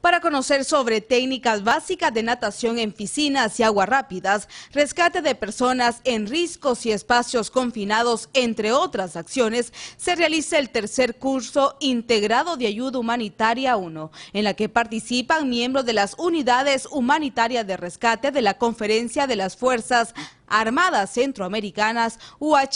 Para conocer sobre técnicas básicas de natación en piscinas y aguas rápidas, rescate de personas en riscos y espacios confinados, entre otras acciones, se realiza el tercer curso integrado de ayuda humanitaria 1, en la que participan miembros de las unidades humanitarias de rescate de la Conferencia de las Fuerzas Armadas Centroamericanas uhr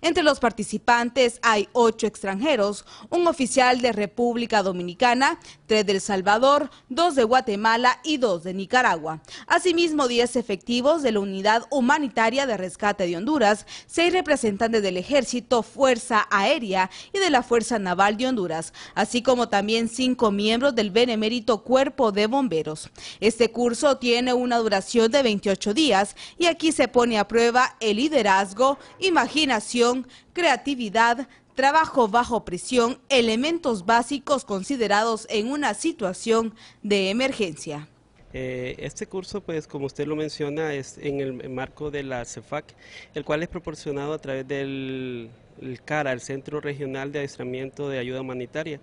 Entre los participantes hay ocho extranjeros, un oficial de República Dominicana, tres del Salvador, dos de Guatemala y dos de Nicaragua. Asimismo, diez efectivos de la Unidad Humanitaria de Rescate de Honduras, seis representantes del Ejército, Fuerza Aérea y de la Fuerza Naval de Honduras, así como también cinco miembros del benemérito Cuerpo de Bomberos. Este curso tiene una duración de 28 días y aquí se pone a prueba el liderazgo, imaginación, creatividad, trabajo bajo presión, elementos básicos considerados en una situación de emergencia. Eh, este curso, pues como usted lo menciona, es en el marco de la CEFAC, el cual es proporcionado a través del el CARA, el Centro Regional de Adiestramiento de Ayuda Humanitaria,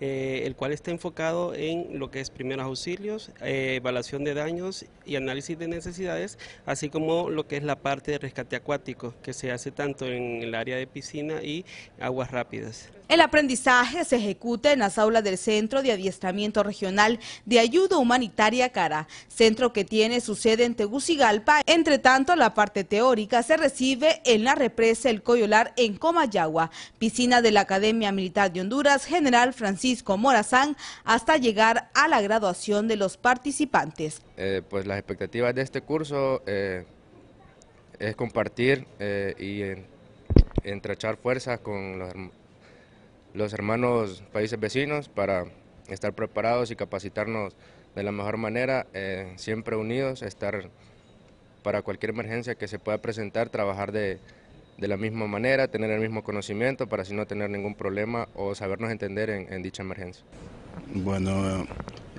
eh, el cual está enfocado en lo que es primeros auxilios, eh, evaluación de daños y análisis de necesidades, así como lo que es la parte de rescate acuático, que se hace tanto en el área de piscina y aguas rápidas. El aprendizaje se ejecuta en las aulas del Centro de Adiestramiento Regional de Ayuda Humanitaria CARA, centro que tiene su sede en Tegucigalpa. Entre tanto, la parte teórica se recibe en la represa El Coyolar en Córdoba Mayagua, piscina de la Academia Militar de Honduras, General Francisco Morazán, hasta llegar a la graduación de los participantes. Eh, pues las expectativas de este curso eh, es compartir eh, y entrechar fuerzas con los, hermanos países vecinos para estar preparados y capacitarnos de la mejor manera, siempre unidos, estar para cualquier emergencia que se pueda presentar, trabajar de, de la misma manera, tener el mismo conocimiento para si no tener ningún problema o sabernos entender en, dicha emergencia. Bueno, eh,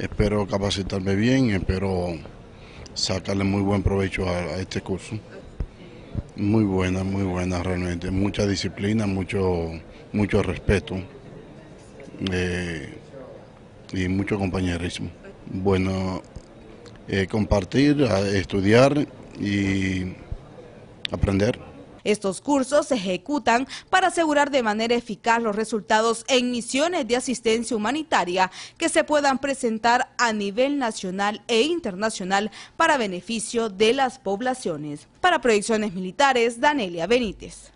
espero capacitarme bien, espero sacarle muy buen provecho a, este curso. Muy buena, muy buena realmente. Mucha disciplina, mucho, mucho respeto eh, y mucho compañerismo. Bueno, eh, compartir, estudiar y aprender. Estos cursos se ejecutan para asegurar de manera eficaz los resultados en misiones de asistencia humanitaria que se puedan presentar a nivel nacional e internacional para beneficio de las poblaciones. Para Proyecciones Militares, Danelia Benítez.